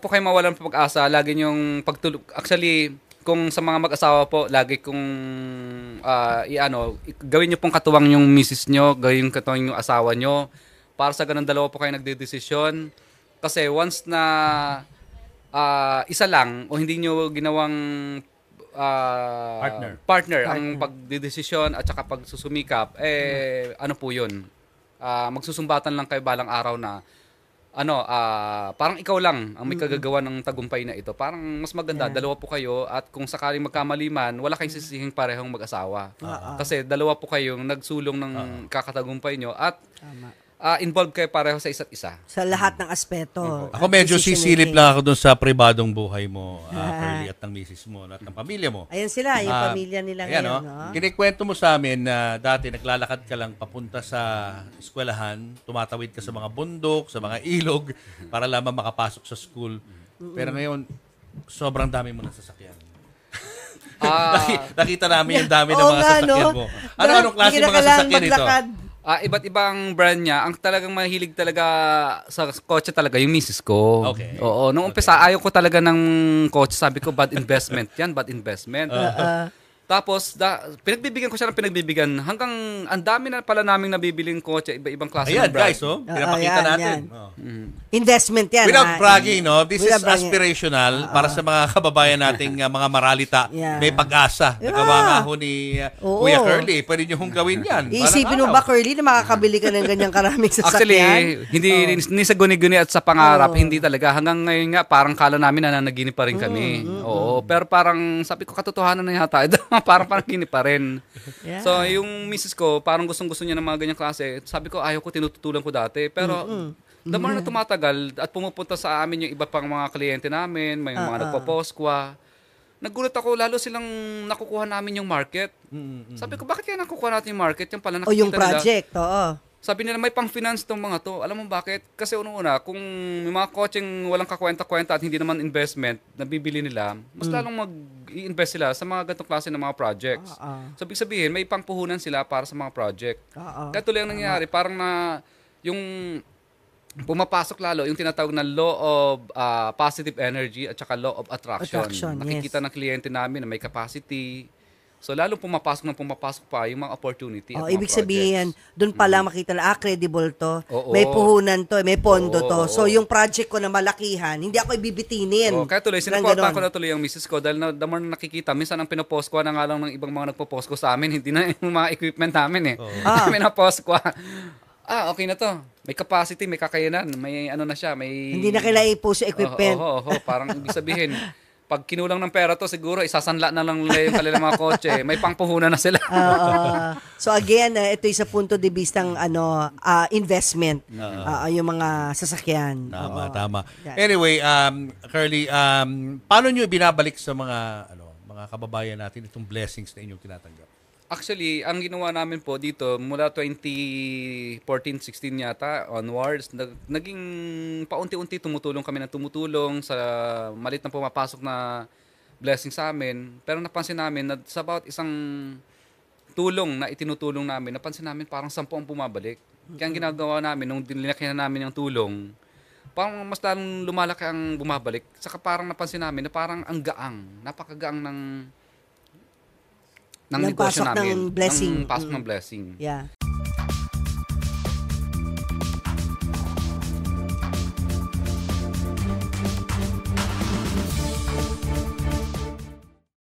po kayo mawalan ng pag-asa. Lagi niyong pagtulog. Actually, kung sa mga mag-asawa po, lagi kong uh, ah, i gawin niyo pong katuwang yung misis niyo, gawin yung katuwang yung asawa niyo. Para sa ganun dalawa po kayo nagdedesisyon. Kasi once na uh, isa lang o hindi niyo ginawang uh, ah, partner. partner, partner ang pagdedesisyon at saka pagsusumikap, eh ano po yun? Uh, magsusumbatan lang kayo balang araw na ano, uh, parang ikaw lang ang may kagagawa ng tagumpay na ito. Parang mas maganda, yeah. dalawa po kayo at kung sakaling magkamali man, wala kayong sisihing parehong mag-asawa. Uh-huh. Kasi dalawa po kayong nagsulong ng uh-huh. kakatagumpay nyo at Tama uh, involved kayo pareho sa isa't isa. Sa lahat ng aspeto. Mm-hmm. Ako medyo sisilip lang ako dun sa pribadong buhay mo, uh, Curly, at ng misis mo, at ng pamilya mo. Ayan sila, yung uh, pamilya nila ayan, ngayon. No? No? Kinikwento mo sa amin na dati naglalakad ka lang papunta sa eskwelahan, tumatawid ka sa mga bundok, sa mga ilog, para lamang makapasok sa school. Mm-mm. Pero ngayon, sobrang dami mo na sasakyan. Ah. nakita namin yung dami ng mga sasakyan no? mo. Ano, anong klase mga sasakyan ito? Ah, iba't ibang brand niya. Ang talagang mahilig talaga sa kotse talaga yung misis ko. Okay. Oo, nung umpisa okay. ayaw ko talaga ng kotse. Sabi ko bad investment 'yan, bad investment. Uh-huh. Tapos, da, pinagbibigyan ko siya ng pinagbibigyan. Hanggang, ang dami na pala naming nabibiling kotse, iba-ibang klase Ayan, ng brand. guys, oh, ah, pinapakita ayan, natin. yan. Oh. Mm-hmm. Investment yan. Without ha? Ah. bragging, no? This is bragging. aspirational ah, para sa mga kababayan nating mga maralita. Yeah. May pag-asa. Nagawa nga ho ni uh, Oo. Kuya Curly. Pwede nyo hong gawin yan. Balang Iisipin mo ano? ba, Curly, na makakabili ka ng ganyang karaming sasakyan? Actually, hindi ni sa guni-guni at sa pangarap, hindi talaga. Hanggang ngayon nga, parang kala namin na nanaginip pa rin kami. Mm, mm, Oo, mm. pero parang sabi ko, katotohanan na yata. parang parang kini pa rin. Yeah. So, yung misis ko, parang gustong-gusto niya ng mga ganyang klase. Sabi ko, ayaw ko, tinututulan ko dati. Pero, mm-hmm. The na tumatagal at pumupunta sa amin yung iba pang mga kliyente namin, may mga uh-uh. nagpo-poskwa. Nagulat ako, lalo silang nakukuha namin yung market. Mm-hmm. Sabi ko, bakit kaya nakukuha natin yung market? Yung pala oh, nakikita O yung project, oo. Sabi nila, may pang-finance tong mga to. Alam mo bakit? Kasi una-una, kung may mga coaching walang kakwenta-kwenta at hindi naman investment, nabibili nila, mas mm. lalong mag-i-invest sila sa mga ganitong klase ng mga projects. Ah, ah. So, ibig sabihin, may pangpuhunan sila para sa mga project. Ah, ah. Kaya tuloy ang nangyayari, parang na yung pumapasok lalo yung tinatawag na law of uh, positive energy at saka law of attraction. attraction Nakikita yes. ng kliyente namin na may capacity, So lalo pumapasok na pumapasok pa yung mga opportunity oh, at mga ibig sabihin, doon pala mm. makita na ah, credible to. Oo, may puhunan to, eh, may pondo oo, to. So yung project ko na malakihan, hindi ako ibibitinin. Oo, kaya tuloy, sinuporta ko na tuloy yung misis ko dahil na, the na nakikita, minsan ang pinopost ko na nga lang ng ibang mga nagpo-post ko sa amin, hindi na yung mga equipment namin eh. Oo. Ah. ko ah. ah, okay na to. May capacity, may kakayanan, may ano na siya, may... Hindi na kailangan i-post yung equipment. Oo, oh, oh, oh, oh, parang ibig sabihin, pag kinulang ng pera to, siguro isasanla na lang nila yung kanilang mga kotse. May pangpuhunan na sila. uh, so again, uh, ito isa punto de bistang ano, uh, investment. Uh, uh, yung mga sasakyan. Tama, Oo. tama. Anyway, um, Curly, um, paano nyo binabalik sa mga ano, mga kababayan natin itong blessings na inyong tinatanggap? Actually, ang ginawa namin po dito mula 2014-16 yata onwards, naging paunti-unti tumutulong kami na tumutulong sa malit na pumapasok na blessing sa amin. Pero napansin namin na sa about isang tulong na itinutulong namin, napansin namin parang sampu ang bumabalik. Kaya ang ginagawa namin, nung dinlakihan namin yung tulong, parang mas lalong lumalaki ang bumabalik. Saka parang napansin namin na parang ang gaang, napakagaang ng ng, ng negosyo pasok namin. ng blessing. Ng pasok mm. ng blessing. Yeah.